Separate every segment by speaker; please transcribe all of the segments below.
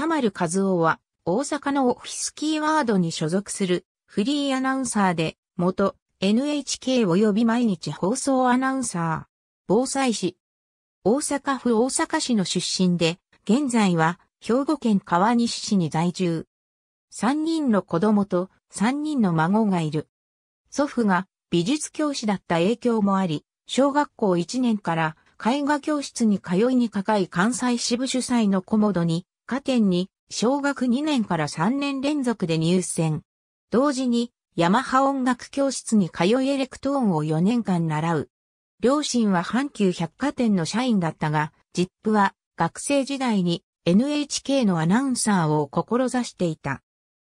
Speaker 1: 田丸和夫は、大阪のオフィスキーワードに所属するフリーアナウンサーで、元 NHK 及び毎日放送アナウンサー、防災士。大阪府大阪市の出身で、現在は兵庫県川西市に在住。3人の子供と3人の孫がいる。祖父が美術教師だった影響もあり、小学校1年から絵画教室に通いに高い関西支部主催のコモドに貨店に小学2年から3年連続で入選。同時にヤマハ音楽教室に通いエレクトーンを4年間習う。両親は阪急百貨店の社員だったが、ジップは学生時代に NHK のアナウンサーを志していた。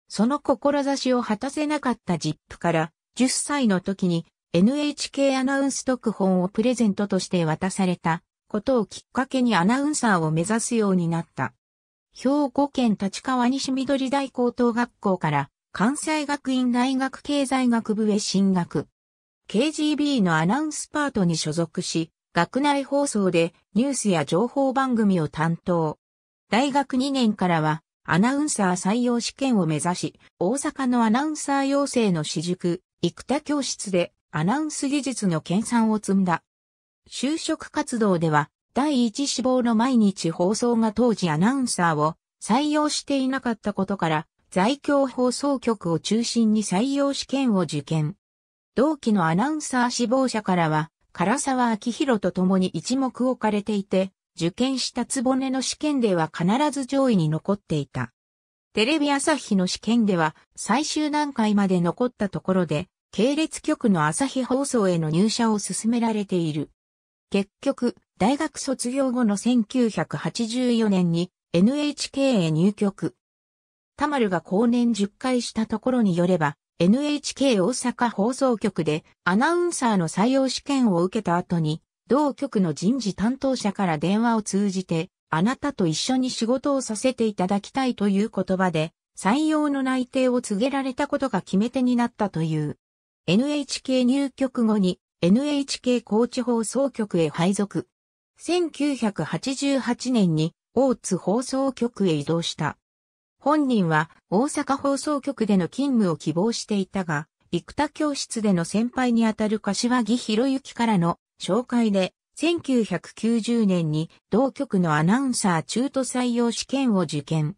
Speaker 1: その志を果たせなかったジップから10歳の時に NHK アナウンス特本をプレゼントとして渡されたことをきっかけにアナウンサーを目指すようになった。兵庫県立川西緑大高等学校から関西学院大学経済学部へ進学。KGB のアナウンスパートに所属し、学内放送でニュースや情報番組を担当。大学2年からはアナウンサー採用試験を目指し、大阪のアナウンサー養成の私塾、生田教室でアナウンス技術の研鑽を積んだ。就職活動では第一志望の毎日放送が当時アナウンサーを採用していなかったことから、在京放送局を中心に採用試験を受験。同期のアナウンサー志望者からは、唐沢明宏と共に一目置かれていて、受験したつぼねの試験では必ず上位に残っていた。テレビ朝日の試験では最終段階まで残ったところで、系列局の朝日放送への入社を進められている。結局、大学卒業後の1984年に NHK へ入局。田丸が後年10回したところによれば、NHK 大阪放送局でアナウンサーの採用試験を受けた後に、同局の人事担当者から電話を通じて、あなたと一緒に仕事をさせていただきたいという言葉で、採用の内定を告げられたことが決め手になったという。NHK 入局後に NHK 高知放送局へ配属。1988年に大津放送局へ移動した。本人は大阪放送局での勤務を希望していたが、生田教室での先輩にあたる柏木博之からの紹介で、1990年に同局のアナウンサー中途採用試験を受験。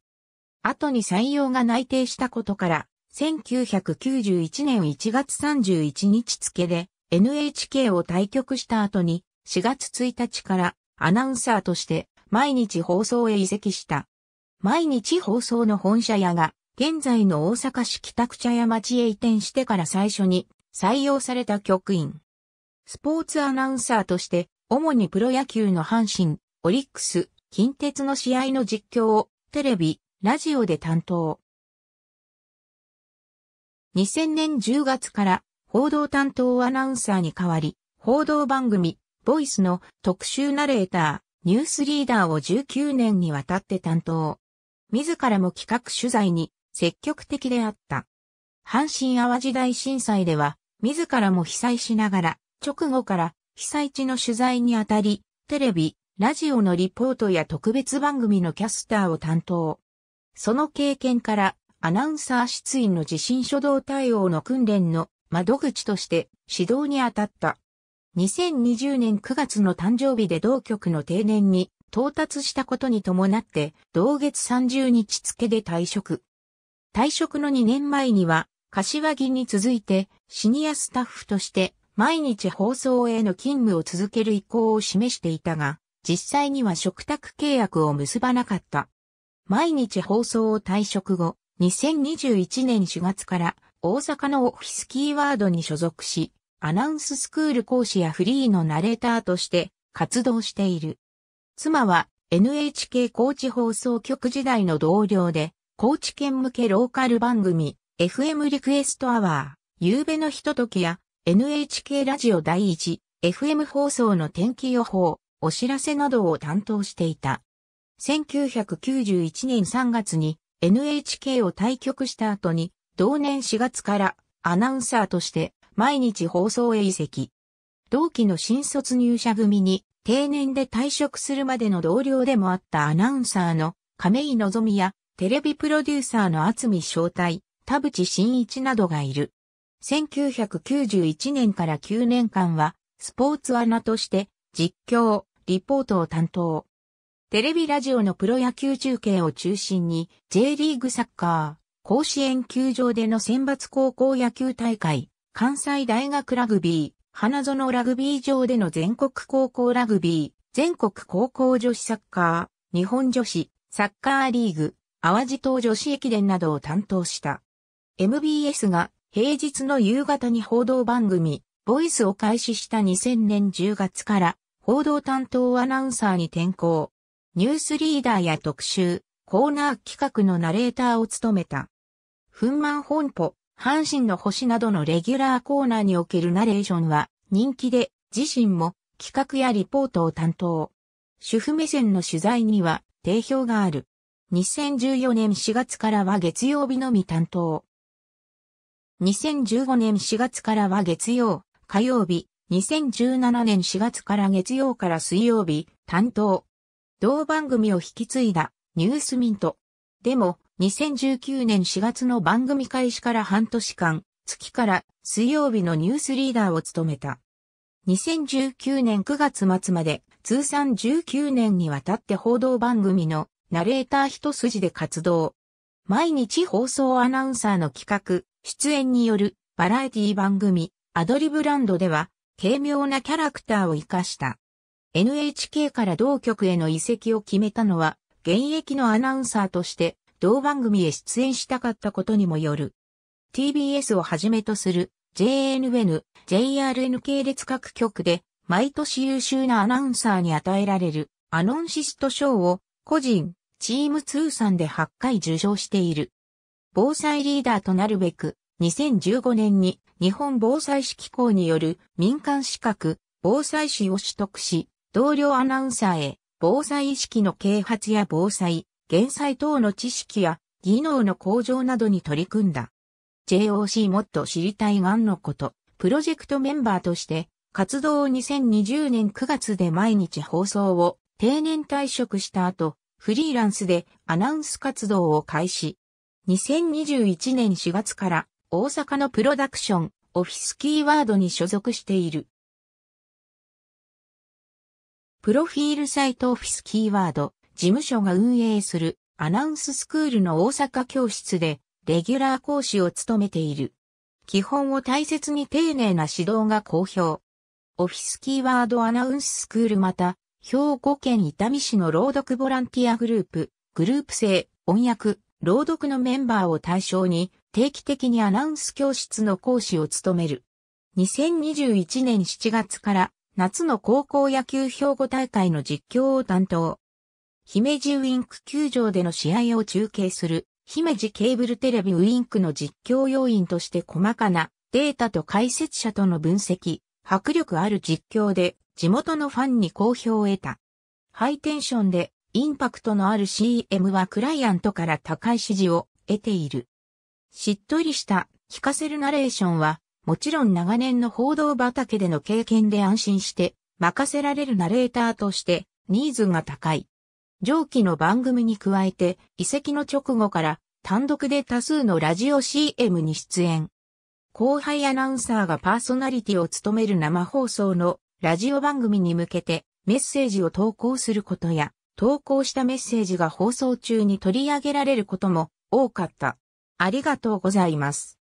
Speaker 1: 後に採用が内定したことから、1991年1月31日付で NHK を退局した後に4月1日からアナウンサーとして毎日放送へ移籍した。毎日放送の本社屋が現在の大阪市北区茶屋町へ移転してから最初に採用された局員。スポーツアナウンサーとして主にプロ野球の阪神、オリックス、近鉄の試合の実況をテレビ、ラジオで担当。2000年10月から報道担当アナウンサーに代わり、報道番組、ボイスの特集ナレーター、ニュースリーダーを19年にわたって担当。自らも企画取材に積極的であった。阪神淡路大震災では、自らも被災しながら、直後から被災地の取材にあたり、テレビ、ラジオのリポートや特別番組のキャスターを担当。その経験から、アナウンサー出員の地震初動対応の訓練の窓口として指導に当たった。2020年9月の誕生日で同局の定年に到達したことに伴って同月30日付で退職。退職の2年前には柏木に続いてシニアスタッフとして毎日放送への勤務を続ける意向を示していたが、実際には嘱託契約を結ばなかった。毎日放送を退職後、2021年4月から大阪のオフィスキーワードに所属し、アナウンススクール講師やフリーのナレーターとして活動している。妻は NHK 高知放送局時代の同僚で、高知県向けローカル番組、FM リクエストアワー、夕べのひとときや、NHK ラジオ第一、FM 放送の天気予報、お知らせなどを担当していた。1991年3月に NHK を退局した後に同年4月からアナウンサーとして毎日放送へ移籍。同期の新卒入社組に定年で退職するまでの同僚でもあったアナウンサーの亀井のぞみやテレビプロデューサーの厚見正体、田淵真一などがいる。1991年から9年間はスポーツアナとして実況、リポートを担当。テレビラジオのプロ野球中継を中心に J リーグサッカー、甲子園球場での選抜高校野球大会、関西大学ラグビー、花園ラグビー場での全国高校ラグビー、全国高校女子サッカー、日本女子、サッカーリーグ、淡路島女子駅伝などを担当した。MBS が平日の夕方に報道番組、ボイスを開始した2000年10月から報道担当アナウンサーに転向。ニュースリーダーや特集、コーナー企画のナレーターを務めた。粉満本舗、阪神の星などのレギュラーコーナーにおけるナレーションは人気で、自身も企画やリポートを担当。主婦目線の取材には定評がある。2014年4月からは月曜日のみ担当。2015年4月からは月曜、火曜日、2017年4月から月曜から水曜日、担当。同番組を引き継いだ、ニュースミント。でも、2019年4月の番組開始から半年間、月から水曜日のニュースリーダーを務めた。2019年9月末まで通算19年にわたって報道番組のナレーター一筋で活動。毎日放送アナウンサーの企画、出演によるバラエティ番組、アドリブランドでは、軽妙なキャラクターを活かした。NHK から同局への移籍を決めたのは、現役のアナウンサーとして同番組へ出演したかったことにもよる。TBS をはじめとする JNN、JRN 系列各局で毎年優秀なアナウンサーに与えられるアノンシスト賞を個人、チーム通算で8回受賞している。防災リーダーとなるべく2015年に日本防災士機構による民間資格防災士を取得し、同僚アナウンサーへ防災意識の啓発や防災、連載等の知識や技能の向上などに取り組んだ。JOC もっと知りたいがんのこと、プロジェクトメンバーとして、活動を2020年9月で毎日放送を定年退職した後、フリーランスでアナウンス活動を開始。2021年4月から大阪のプロダクション、オフィスキーワードに所属している。プロフィールサイトオフィスキーワード、事務所が運営するアナウンススクールの大阪教室でレギュラー講師を務めている。基本を大切に丁寧な指導が好評。オフィスキーワードアナウンススクールまた、兵庫県伊丹市の朗読ボランティアグループ、グループ制、音訳、朗読のメンバーを対象に、定期的にアナウンス教室の講師を務める。2021年7月から夏の高校野球兵庫大会の実況を担当。姫路ウィンク球場での試合を中継する、姫路ケーブルテレビウィンクの実況要員として細かなデータと解説者との分析、迫力ある実況で地元のファンに好評を得た。ハイテンションでインパクトのある CM はクライアントから高い支持を得ている。しっとりした聞かせるナレーションは、もちろん長年の報道畑での経験で安心して任せられるナレーターとしてニーズが高い。上記の番組に加えて、遺跡の直後から単独で多数のラジオ CM に出演。後輩アナウンサーがパーソナリティを務める生放送のラジオ番組に向けてメッセージを投稿することや、投稿したメッセージが放送中に取り上げられることも多かった。ありがとうございます。